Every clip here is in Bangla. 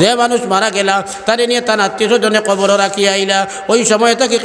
যে মানুষ মারা গেলা তারে নিয়ে তার আত্মীয় স্বজনে কবর রাখি আইলা ওই সময় তাকে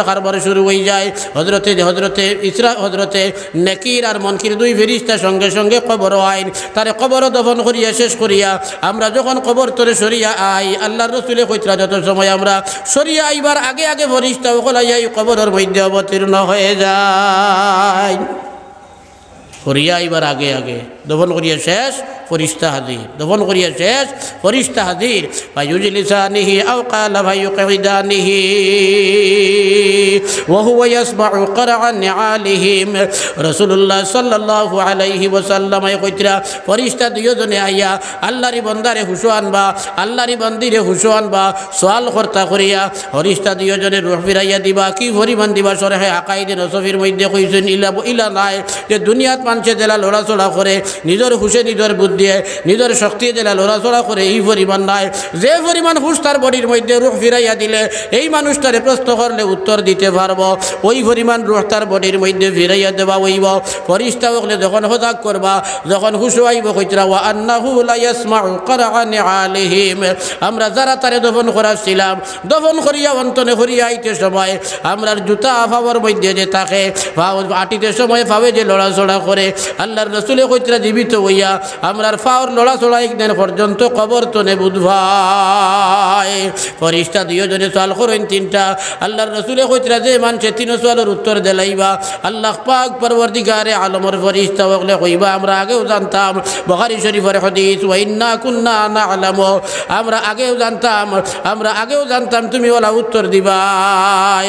রাখার পরে শুরু হয়ে যায় হজরতে হজরতে ইসরা হজরতে নেকির আর মনকির দুই ফেরিস্তা সঙ্গে সঙ্গে কবর আইন তারে কবর দফন করিয়া শেষ করিয়া আমরা যখন কবর তোরে সরিয়া আই আল্লাহর রসুলে কৈতরা যত সময় আমরা সরিয়া আইবার আগে আগে ফেরিস্তা ওকলাইয়া এই কবরের মধ্যে অবতীর্ণ হয়ে যায় সরিয়া আইবার আগে আগে দফন করিয়া শেষ ফরিস্তা হাজির দফন করিয়া শেষ ফরিস্তা হাজির ফাইজলিসানিহি আও কালা ফাইয়ুকিদানিহি وهو يسمع قرع نعالهم رسول الله صلى الله عليه وسلم يقول فرشتہ দুজনে আইয়া আল্লাহরি বন্দারে হুশো আনবা আল্লাহরি বন্দিরে হুশো আনবা সোয়াল কর্তা করিয়া ফরিস্তা দুজনে রুহ ফিরাইয়া দিবা কি পরিমাণ দিবা সরে হাকাইদিন সফির মধ্যে কইছেন ইলা ইলা নাই যে দুনিয়াত মানুষে জেলা লড়াচড়া করে নিজের হুশে নিজের বুদ্ধিয়ে নিজের শক্তি দিলে লড়াচড়া করে এই পরিমাণ নাই যে পরিমাণ হুশ তার বডির মধ্যে রুখ ফিরাইয়া দিলে এই মানুষটারে প্রশ্ন করলে উত্তর দিতে পারবো ওই পরিমাণ রুখ তার বডির মধ্যে ফিরাইয়া দেওয়া হইব ফরিস্তা হকলে যখন সজাগ করবা যখন হুশো আইব কইতরা ওয়া আন্নাহু লা ইয়াসমাউ কারআন আলাইহিম আমরা যারা তারে দফন করাছিলাম দফন করিয়া অন্তনে করিয়া আইতে সময় আমরার জুতা আফাবর মধ্যে যে থাকে আটিতে সময় ভাবে যে লড়াচড়া করে আল্লাহর রসুলে কইতরা জীবিত হইয়া আমরার ফাওর লড়াচড়া একদিন পর্যন্ত কবর তো তনে বুধভাই ফরিস্তা দুইজনে সাল করেন তিনটা আল্লাহর রসুলে কইতরা যে মানছে তিন সালের উত্তর দেলাইবা আল্লাহ পাক পরবর্তীকারে আলমর ফরিস্তা ওগলে কইবা আমরা আগেও জানতাম বহারি শরীফের হদিস ওয়াইন্না কুন্না না আলাম আমরা আগেও জানতাম আমরা আগেও জানতাম তুমি ওলা উত্তর দিবা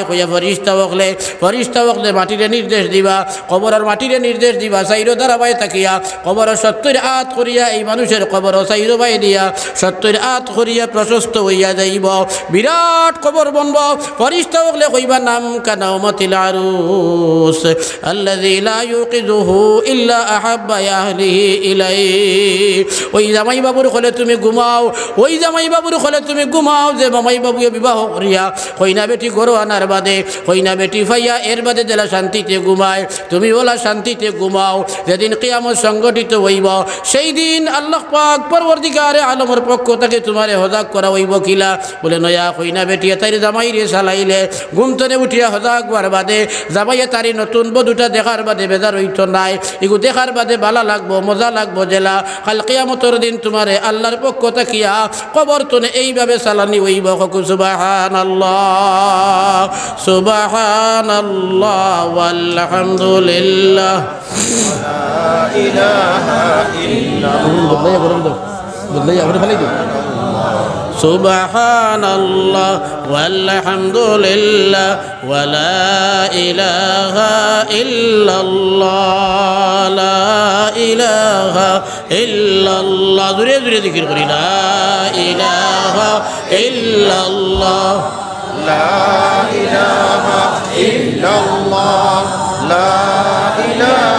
কইয়া ফরিস্তা ওগলে ফরিস্তা ওগলে মাটিরে নির্দেশ দিবা কবরের মাটিরে নির্দেশ দিবা সাইরো ধারাবাই থাকিয়া কবর সত্তর আত করিয়া এই মানুষের কবর সাইর বাই দিয়া সত্তর আত করিয়া প্রশস্ত হইয়া যাইব বিরাট কবর বনব ফরিস্তা হলে কইবা নাম কানা মতিল আরুস আল্লাযী ইল্লা আহাব্বা আহলিহি ইলাই ওই জামাই বাবুর হলে তুমি ঘুমাও ওই জামাই বাবুর হলে তুমি ঘুমাও যে মামাই বাবুকে বিবাহ করিয়া হইনা বেটি গরো আনার বাদে কইনা বেটি ফাইয়া এর বাদে জেলা শান্তিতে ঘুমায় তুমি ওলা শান্তিতে ঘুমাও যেদিন কিয়ামত সঙ্গ সংগঠিত হইব সেই দিন আল্লাহ পাক পরবর্তীকারে আলমের পক্ষ তাকে তোমারে হজাক করা হইব কিলা বলে নয়া কইনা বেটিয়া তাই জামাই রে চালাইলে ঘুমতনে উঠিয়া হজাক বার বাদে জামাইয়ে তারি নতুন বধুটা দেখার বাদে বেজার হইত নাই এগু দেখার বাদে বালা লাগবো মজা লাগবো জেলা কাল মতর দিন তোমারে আল্লাহর পক্ষ তাকিয়া কবর তনে এইভাবে সালানি হইব হকু সুবাহান আল্লাহ সুবাহান আল্লাহ আলহামদুলিল্লাহ سبحان الله والحمد لله ولا إله إلا الله لا إله إلا الله دوري دوري ذكر لا إله إلا الله لا إله إلا الله لا إله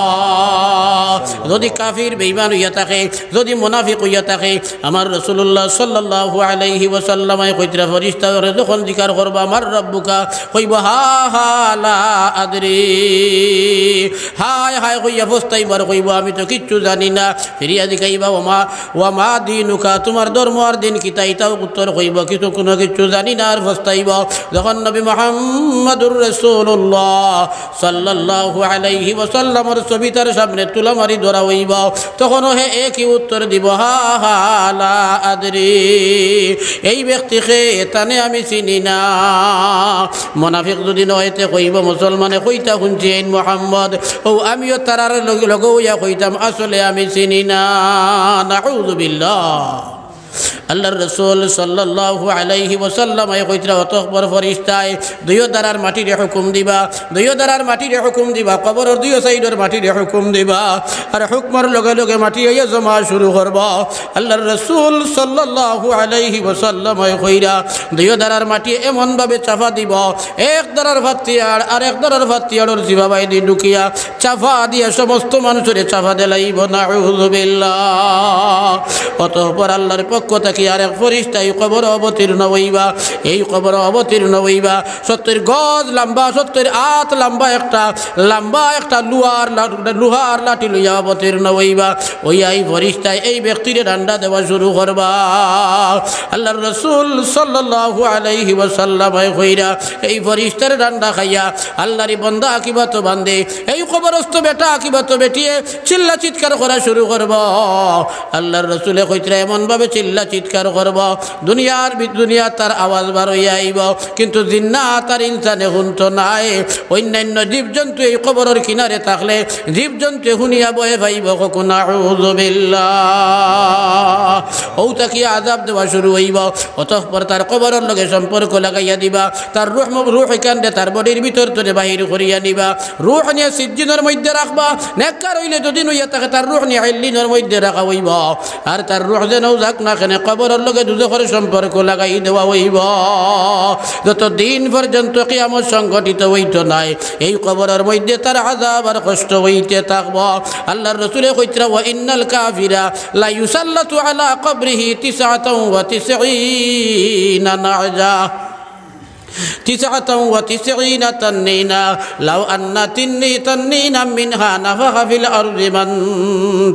যদি কাফির বেইমান হইয়া থাকে যদি মুনাফিক হইয়া থাকে আমার রসুল্লাহ সাল্লাহ আলাইহি ওসাল্লামাই কৈত্রা ফরিস্তা যখন জিকার করবো আমার রব্বুকা কইব হা হা লা আদরি হায় হায় কইয়া বার কইব আমি তো কিচ্ছু জানি না ফিরিয়া দিকাইবা ওমা মা দিনুকা তোমার ধর্ম আর দিন কিতা ইতাও উত্তর কইব কিছু কোনো কিচ্ছু জানি না আর ফস্তাইব যখন নবী মোহাম্মদুর রসুল্লাহ সাল্লাহ আলাইহি ওসাল্লামর ছবি তার সামনে তুলা মারি ধরা হইব তখন হে এ কি উত্তর দিব হালা আদরি এই ব্যক্তিকে এতানে আমি চিনি না মোনাফিক যদি নহয়তে কইব মুসলমানে কইতা শুনছি এই মোহাম্মদ ও আমিও তারার লগে লগেও ইয়া কইতাম আসলে আমি চিনি না না বিল্লাহ আল্লাহর রসুল সাল্লাহ আলাইহি ওসাল্লাম এ কইতরা অত বড় ফরিস্তায় দুইও দ্বারার মাটিরে হুকুম দিবা দুইও দ্বারার মাটিরে হুকুম দিবা কবর দুইও মাটি মাটিরে হুকুম দিবা আর হুকমর লগে লগে মাটি আইয়া জমা শুরু করব আল্লাহর রসুল সাল্লাহ আলাইহি ওসাল্লাম এ কইরা দুইও দ্বারার মাটি এমনভাবে চাফা দিব এক দ্বারার ভাতিয়ার আর এক দ্বারার ভাতিয়ারর জিবাবাই দি ঢুকিয়া চাফা দিয়া সমস্ত মানুষের চাফা দেলাইব না অতঃপর আল্লাহর পক্ষ থেকে কি আর এক ফরিস্তা এই কবর অবতীর্ণ হইবা এই কবর অবতীর্ণ হইবা সত্যের গজ লম্বা সত্যের আত লম্বা একটা লম্বা একটা লুহার লুহার লাঠি লইয়া অবতীর্ণ হইবা ওইয়া এই ফরিস্তায় এই ব্যক্তির ডান্ডা দেওয়া শুরু করবা আল্লাহ রসুল সাল্লু আলাইহি ভাই হইরা এই ফরিস্তার ডান্ডা খাইয়া আল্লাহরি বন্দা তো বান্ধে এই কবরস্থ বেটা তো বেটিয়ে চিল্লা চিৎকার করা শুরু করব আল্লাহর রসুলে কইতরা এমনভাবে চিল্লা চিৎকার চিৎকার করব দুনিয়ার দুনিয়া তার আওয়াজ বারই আইব কিন্তু জিন্না তার ইনসানে শুনত নাই অন্যান্য জীব জন্তু এই কবরের কিনারে থাকলে জীব জন্তু শুনিয়া বয়ে ভাইব কখনো ও তাকে আজাব দেওয়া শুরু হইব অতঃপর তার কবরের লগে সম্পর্ক লাগাইয়া দিবা তার রুহ রুহ এখানে তার বডির ভিতর তোরে বাহির করিয়া নিবা রুহ নিয়ে সিজিনের মধ্যে রাখবা নেককার হইলে যদি নইয়া তাকে তার রুহ নিয়ে আইলিনের মধ্যে রাখা হইব আর তার রুহ যেন যাক না কেন কব কবরের লগে দুজখের সম্পর্ক লাগাই দেওয়া হইব যতদিন পর্যন্ত কিয়ামত সংগঠিত হইত নাই এই কবরের মধ্যে তার আজাব আর কষ্ট হইতে থাকব আল্লাহর রসুলে কইতরা ওয়া ইন্নাল কাফিরা লা তু আলা কবরিহি তিসআতাও তিস না নাজা تسعة وتسعين تنينا لو أن تني تنينا منها نفخ في الأرض من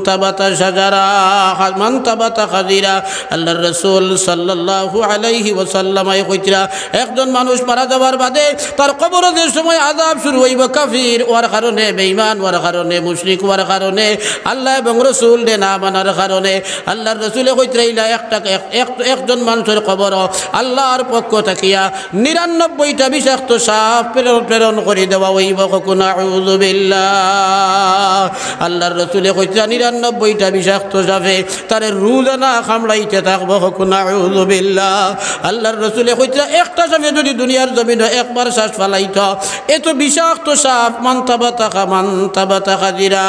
تبت شجرا من تبت خزيرا الله الرسول صلى الله عليه وسلم يخيطرا اخدن منوش مرد ورباده تر قبر دي سمي عذاب شروعي وكفير ورخرونه بيمان ورخرونه مشرق ورخرونه الله بن رسول دي نامن ورخرونه الله الرسول يخيطر إلا اخدن منوش قبر الله ارپکو تکیا نرد নিরানব্বইটা বিষাক্ত সাপ প্রেরণ করে দেওয়া ওই বকুনাউজুবিল্লা আল্লাহর রসুলে কইতে নিরানব্বইটা বিষাক্ত সাপে তারে রুজানা খামড়াইতে থাকবো হকুনাউজুবিল্লা আল্লাহর রসুলে কইতে একটা সাপে যদি দুনিয়ার জমিন একবার শ্বাস ফালাইত এত বিষাক্ত সাপ মান্তাবা তাকা মান্তাবা তাকা জিরা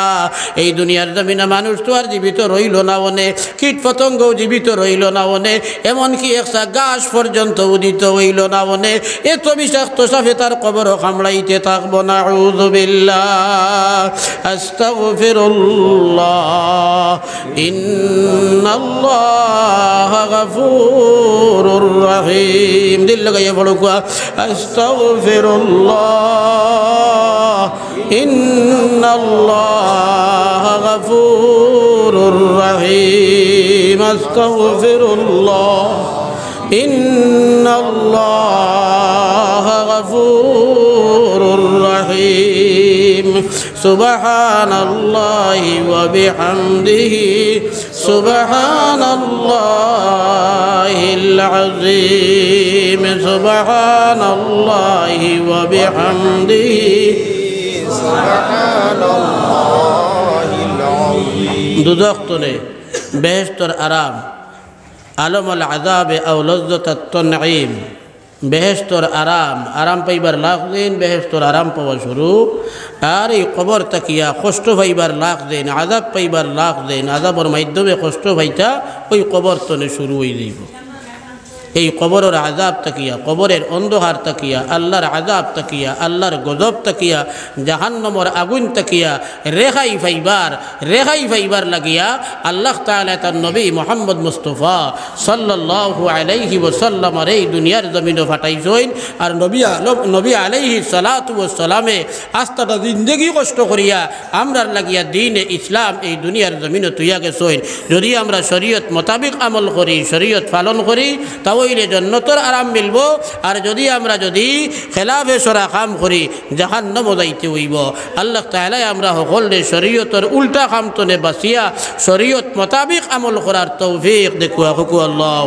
এই দুনিয়ার জমিনে মানুষ তো আর জীবিত রইল না অনে কীট পতঙ্গও জীবিত রইল না অনে এমনকি একটা গাছ পর্যন্ত উদিত হইল না অনেক ایتو بشخت شخت شفتر قبر خمڑائی تی تقب نعوذ باللہ استغفر الله ان الله غفور رحيم دل لگئے استغفر الله ان الله غفور رحيم استغفر الله ان الله الغفور الرحيم سبحان الله وبحمده سبحان الله العظيم سبحان الله وبحمده سبحان الله العظيم دوزختني بهشتر أرام علم العذاب أو لذة التنعيم বেহেস্তর আরাম আরাম পাইবার লাখ দিন বেহেস্তর আরাম পাওয়া শুরু আর এই কবর তাকিয়া কষ্ট পাইবার লাখ দিন আজাব পাইবার লাখ দিন আজাবর মাধ্যমে কষ্ট পাইতা ওই কবর তনে শুরু হয়ে যাইব এই কবরের আজাব তাকিয়া কবরের অন্ধহার তাকিয়া আল্লাহর আজাব তাকিয়া আল্লাহর গজব তাকিয়া জাহান্নমর আগুন তাকিয়া রেহাই ফাইবার রেহাই ফাইবার লাগিয়া আল্লাহ তালা তার নবী মোহাম্মদ মুস্তফা সাল্লাহ আলাইহি ওসাল্লামার এই দুনিয়ার জমিনও ফাটাইছইন আর নবী আলম নবী আলাইহি সালাতু সালামে আস্তাটা জিন্দগি কষ্ট করিয়া আমরার লাগিয়া দিন ইসলাম এই দুনিয়ার জমিনও তুইয়া গেছইন যদি আমরা শরীয়ত মোতাবিক আমল করি শরীয়ত পালন করি তাও হইলে জন্নতর আরাম মিলব আর যদি আমরা যদি খেলাফে সরা কাম করি জাহান্ন বজাইতে হইব আল্লাহ তাহলে আমরা সকলে শরীয়তর উল্টা কামতনে বাঁচিয়া শরীয়ত মোতাবিক আমল করার তৌফিক দেখুয়া হুকু আল্লাহ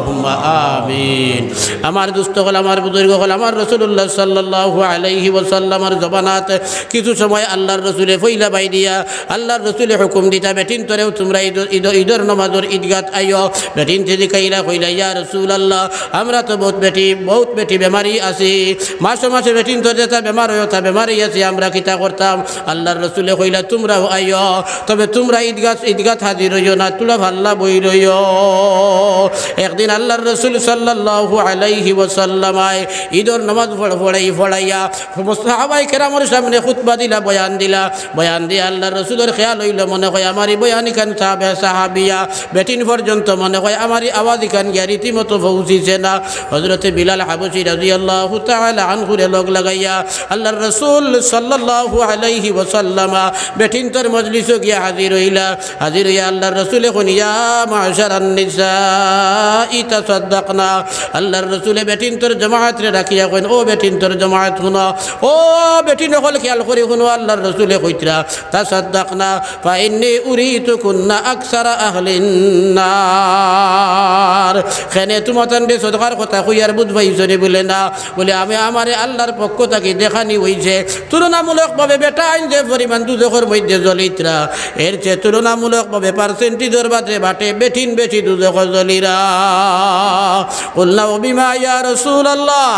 আমিন আমার দুস্থ হল আমার বুজুর্গ হল আমার রসুল্লাহ সাল্লাহ আলাইহি ওসাল্লামার জবানাত কিছু সময় আল্লাহর রসুলে ফইলা বাই দিয়া আল্লাহর রসুলে হুকুম দিতা বেটিন তরেও তোমরা ঈদ ঈদর নমাজর ঈদগাত আইয় বেটিন থেকে কাইলা হইলা ইয়া রসুল আল্লাহ আমরা তো বহুত বেটি বহুত বেটি বেমারি আছি মাসে মাসে বেটিন তো যেটা বেমার হয়ে ওঠা বেমারি আছি আমরা কিতা করতাম আল্লাহর রসুলে কইলা তোমরাও আইও তবে তোমরা ঈদগাহ ঈদগাহ হাজির হইও না তুলা ভাল্লা বই রই একদিন আল্লাহর রসুল সাল্লাহ আলাইহি আয় ঈদর নামাজ ফড়াই ফড়াইয়া হাবাই কেরামর সামনে খুতবা দিলা বয়ান দিলা বয়ান দিয়ে আল্লাহর রসুলের খেয়াল হইল মনে হয় আমারই বয়ান ইখান সাহাবিয়া বেটিন পর্যন্ত মনে হয় আমারই আওয়াজ ইখান গিয়া রীতিমতো পৌঁছিছে বুঝে না হজরতে বিলাল হাবসি রাজি আল্লাহ আনহুরে লগ লাগাইয়া আল্লাহ রসুল সাল্লাহ আলাইহি ওসাল্লামা বেঠিন্তর মজলিসও গিয়া হাজির হইলা হাজির হইয়া আল্লাহ রসুল এখন ইয়া মাসার ইতা সদ্দাক না আল্লাহর রসুলে বেঠিন্তর জমাত জমাহাত রাখিয়া কেন ও বেঠিন্তর জমাত শুনো ও বেটি নকল খেয়াল করে শুনো আল্লাহর রসুলে কইতরা তা সদ্দাক না পাইনি উরি তো কুন্না আকসারা আহলিন খেনে তোমার সদকার কথা কইয়ার বুধ ভাইছনে বলে না বলে আমি আমার আল্লাহর পক্ষ থাকি দেখানি হইছে তুলনামূলকভাবে বেটা আইন যে পরিমাণ দুধকর মধ্যে জলিতরা এর চেয়ে তুলনামূলকভাবে পার্সেন্টিজর বাদে বাটে বেঠিন বেঠি দুধকর জলিরা বললাম অবিমা ইয়া রসুল আল্লাহ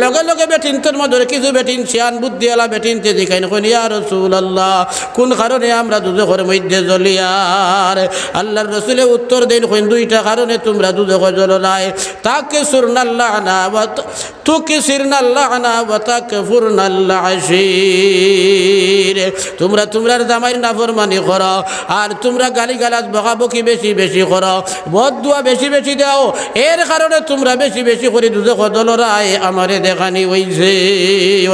লগে লগে বেটিন তোর মধ্যে কিছু বেটিন সিয়ান বুদ্ধি আলা বেটিন তে দেখাই নখন ইয়া রসুল আল্লাহ কোন কারণে আমরা দুজখের মধ্যে জলিয়ার আল্লাহর রসুলে উত্তর দেন হইন দুইটা কারণে তোমরা দুজখ জল নাই তাকে সুরনাল্লাহ না তুকে সিরনাল্লাহ না তাকে ফুরনাল্লাহ তোমরা তোমরা জামাইয়ের নাফরমানি করো আর তোমরা গালি গালাজ বকাবকি বেশি বেশি করো বদুয়া বেশি বেশি দাও এর কারণে তোমরা বেশি বেশি করে দুধ কদলরায় আমারে দেখানি হইছে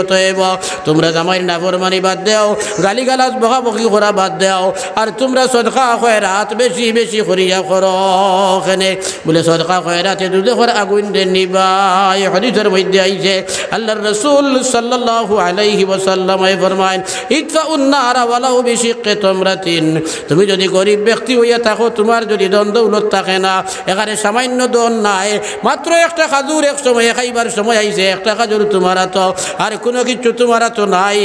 অতএব তোমরা জামাই না নাফরমানি বাদ দেও গালিগালাজ বকাবকি করা বাদ দেও আর তোমরা সদকা খয়রাত বেশি বেশি করিয়া করো এখানে বলে সদকা খয়রাতে দুধ কর আগুন দে নিবাই হদিসের মধ্যে আইছে আল্লাহ রসুল সাল্লাল্লাহু আলাইহি ওয়াসাল্লামাই ফরমায়েন ইতফা উন্নারা ওয়ালাউ তোমরা তিন তুমি যদি গরিব ব্যক্তি হইয়া থাকো তোমার যদি দ্বন্দ্ব উলত থাকে না এখানে সামান্য দন নাই মাত্র একটা খাজুর এক সময় খাইবার সময় আইছে একটা খাজুর তোমার তো আর কোনো কিছু তোমার তো নাই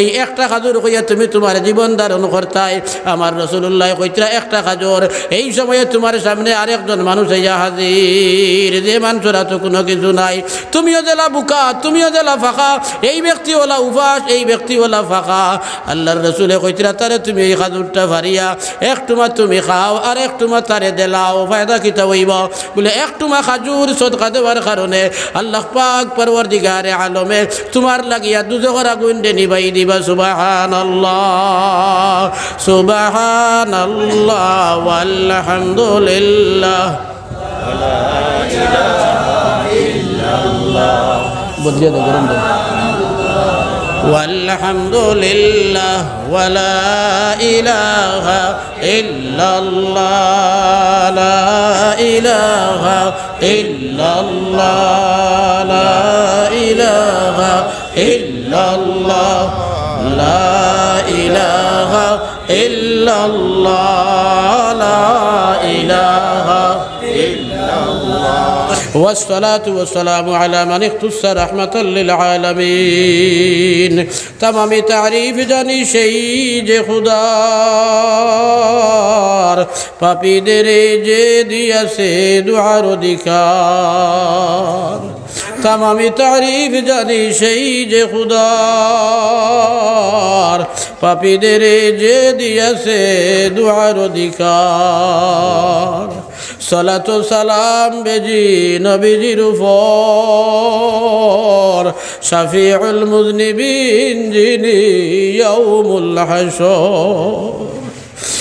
এই একটা খাজুর হইয়া তুমি তোমার জীবন ধারণ করতাই আমার রসুল্লাহ কইতরা একটা খাজুর এই সময়ে তোমার সামনে আরেকজন মানুষ হইয়া হাজির যে মানুষরা তো কোনো কিছু নাই তুমিও জেলা বুকা তুমিও জেলা ফাঁকা এই ব্যক্তি ওলা উপাস এই ব্যক্তি ওলা ফাঁকা আল্লাহর রসুলে কইতরা তারে তুমি এই খাজুরটা ভারিয়া একটুমা তুমি খাও আর একটুমা তারে দেলাও ফায়দা কিতা হইব বলে একটুমা খাজুর صدقه دوار خرونه الله پاک پروردگار عالم تمہار لگیا دوزخرا گوندے نبی دی سبحان الله سبحان الله والحمد لله لا اله الا الله بدلیا گرم والحمد لله ولا اله الا الله إلا الله والصلاة والسلام على من اختص رحمة للعالمين تمام تعريف جاني شہید خدار پاپی درے دي سيد سے دعار تمام تعريف جاني شہید خدار پاپی درے دي سيد سے دعار صلاة السلام بجي نبي جرفور شفيع المذنبين جيني يوم الحشور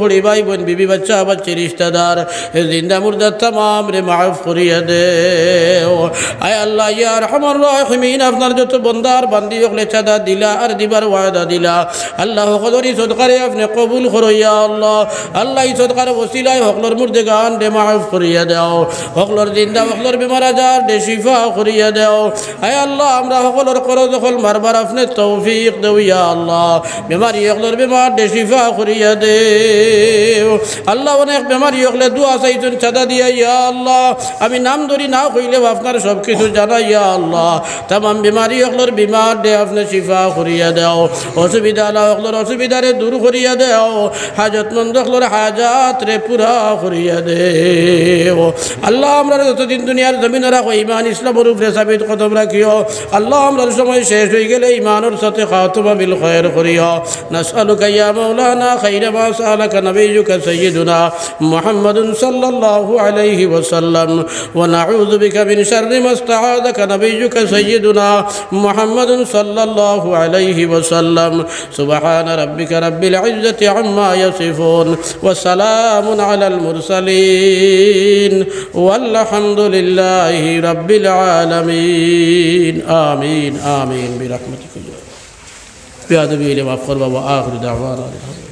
হড়ি ভাই বোন বিবি বাচ্চা বাচ্চি রিশতাদার জিন্দা মুর্দার তাম রে মাফ করিয়া দে আয় আল্লাহ ইয়ার আমার রহমিন আপনার যত বন্দার বান্দি হলে চাঁদা দিলা আর দিবার ওয়াদা দিলা আল্লাহ হকলি সৎকারে আপনি কবুল করইয়া আল্লাহ আল্লাহ ই সদকার ওসিলায় হকলর মুর্দে গান রে মাফ করিয়া দেও হকলর জিন্দা হকলর বিমার আজার দে শিফা করিয়া দেও আয় আল্লাহ আমরা হকলর করো যখন মারবার আপনি তৌফিক ইয়া আল্লাহ বিমারি হকলর বিমার দে শিফা করিয়া দে আল্লাহ অনেক বেমারি হকলে চাঁদা দিয়া ইয়া আল্লাহ আমি নাম ধরি না কইলেও আপনার সব কিছু জানা ইয়া আল্লাহ তাম বেমারি বিমার দে আপনি শিফা করিয়া দেও অসুবিধা আল্লাহ হকলোর অসুবিধারে দূর করিয়া দেও হাজতমন্দ হকলোর পুরা করিয়া দে আল্লাহ আমরা যতদিন দুনিয়ার জমিন রাখো ইমান ইসলামর উপরে সাবিত কদম রাখিও আল্লাহ আমরা সময় শেষ হয়ে গেলে ইমানোর সাথে খাওয়া তোমা বিল খয়ের করিও মা نبيك سيدنا محمد صلى الله عليه وسلم ونعوذ بك من شر ما استعاذك نبيك سيدنا محمد صلى الله عليه وسلم سبحان ربك رب العزة عما يصفون وسلام على المرسلين والحمد لله رب العالمين آمين آمين برحمتك يا رب بأدبي لما وآخر دعوانا الحمد